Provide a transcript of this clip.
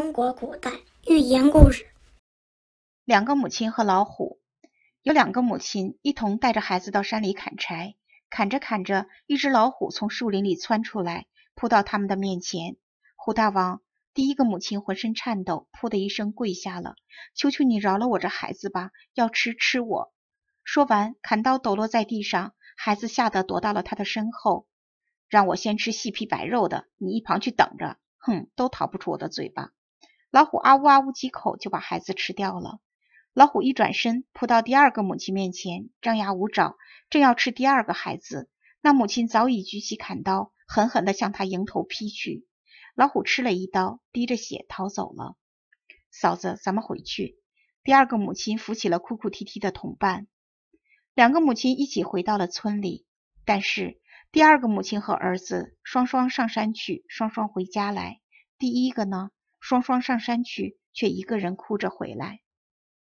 中国古代寓言故事：两个母亲和老虎。有两个母亲一同带着孩子到山里砍柴，砍着砍着，一只老虎从树林里窜出来，扑到他们的面前。虎大王，第一个母亲浑身颤抖，扑的一声跪下了，求求你饶了我这孩子吧，要吃吃我。说完，砍刀抖落在地上，孩子吓得躲到了他的身后。让我先吃细皮白肉的，你一旁去等着。哼，都逃不出我的嘴巴。老虎啊呜啊呜几口就把孩子吃掉了。老虎一转身扑到第二个母亲面前，张牙舞爪，正要吃第二个孩子，那母亲早已举起砍刀，狠狠的向他迎头劈去。老虎吃了一刀，滴着血逃走了。嫂子，咱们回去。第二个母亲扶起了哭哭啼啼的同伴，两个母亲一起回到了村里。但是第二个母亲和儿子双双上山去，双双回家来。第一个呢？双双上山去，却一个人哭着回来。